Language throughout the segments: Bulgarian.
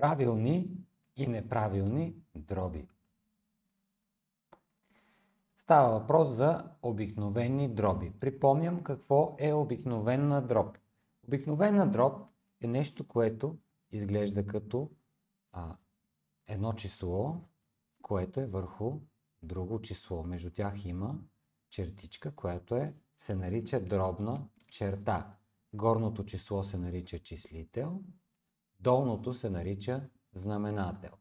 правилни и неправилни дроби. Става въпрос за обикновени дроби. Припомням какво е обикновена дроб. Обикновена дроб е нещо, което изглежда като а, едно число, което е върху друго число. Между тях има чертичка, която е, се нарича дробна черта. Горното число се нарича числител, Долното се нарича знаменател.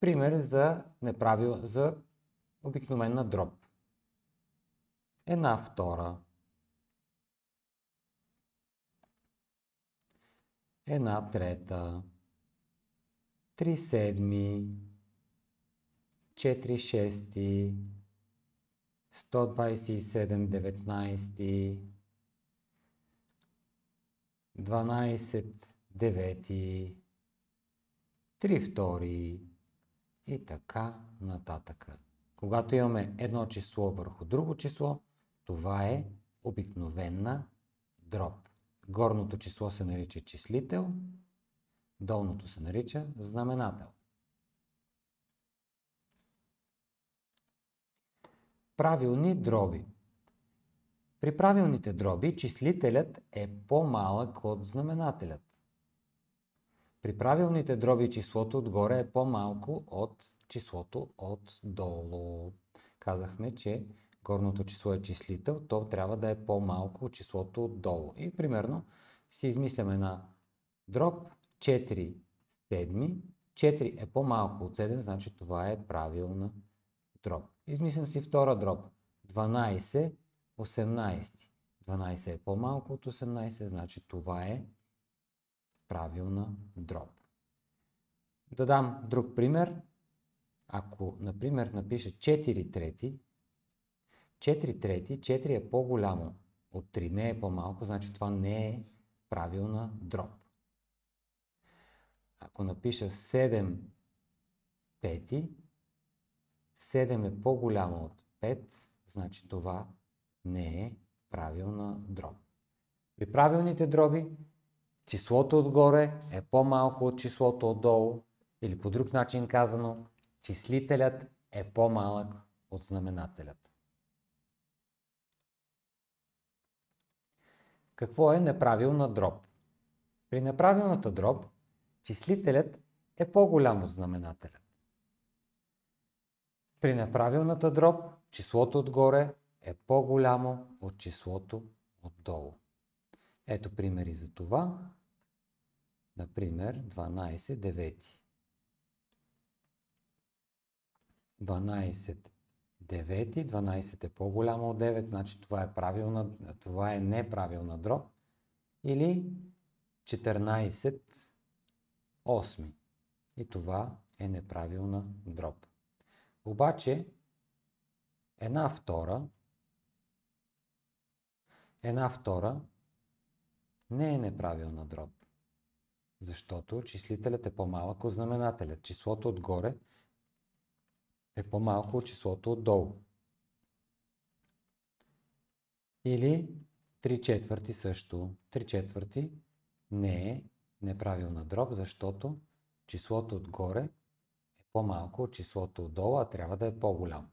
Пример за, неправил, за обикновена дроб. Една втора. Една трета. Три седми. Четири шести. 127 19 12 девети, 3 втори и така нататък. Когато имаме едно число върху друго число, това е обикновена дроб. Горното число се нарича числител, долното се нарича знаменател. Правилни дроби. При правилните дроби числителят е по-малък от знаменателят. При правилните дроби числото отгоре е по-малко от числото отдолу. Казахме, че горното число е числител, то трябва да е по-малко от числото отдолу. И примерно си измисляме на дроб 4 седми. 4 е по-малко от 7, значи това е правилна дроб. Измислям си втора дроб. 12 18. 12 е по-малко от 18, значи това е правилна дроб. Да дам друг пример. Ако, например, напиша 4 трети, 4 трети, 4 е по-голямо от 3, не е по-малко, значи това не е правилна дроб. Ако напиша 7 пети, 7 е по-голямо от 5, значи това не е правилна дроб. При правилните дроби числото отгоре е по-малко от числото отдолу или по друг начин казано, числителят е по-малък от знаменателят. Какво е неправилна дроб? При неправилната дроб числителят е по-голям от знаменателят. При неправилната дроб числото отгоре е по-голямо от числото отдолу. Ето примери за това. Например, 12 девети. 12 девети, 12 е по-голямо от 9, значи това е, правилна, това е неправилна дроб. Или 14 осми. И това е неправилна дроб. Обаче, една втора една втора не е неправилна дроб, защото числителят е по-малък от знаменателят. Числото отгоре е по-малко от числото отдолу. Или 3 четвърти също. 3 четвърти не е неправилна дроб, защото числото отгоре е по-малко от числото отдолу, а трябва да е по-голямо.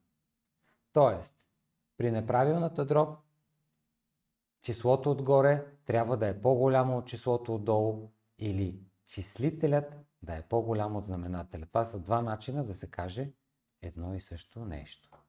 Тоест, при неправилната дроб числото отгоре трябва да е по-голямо от числото отдолу или числителят да е по-голям от знаменателя. Това са два начина да се каже едно и също нещо.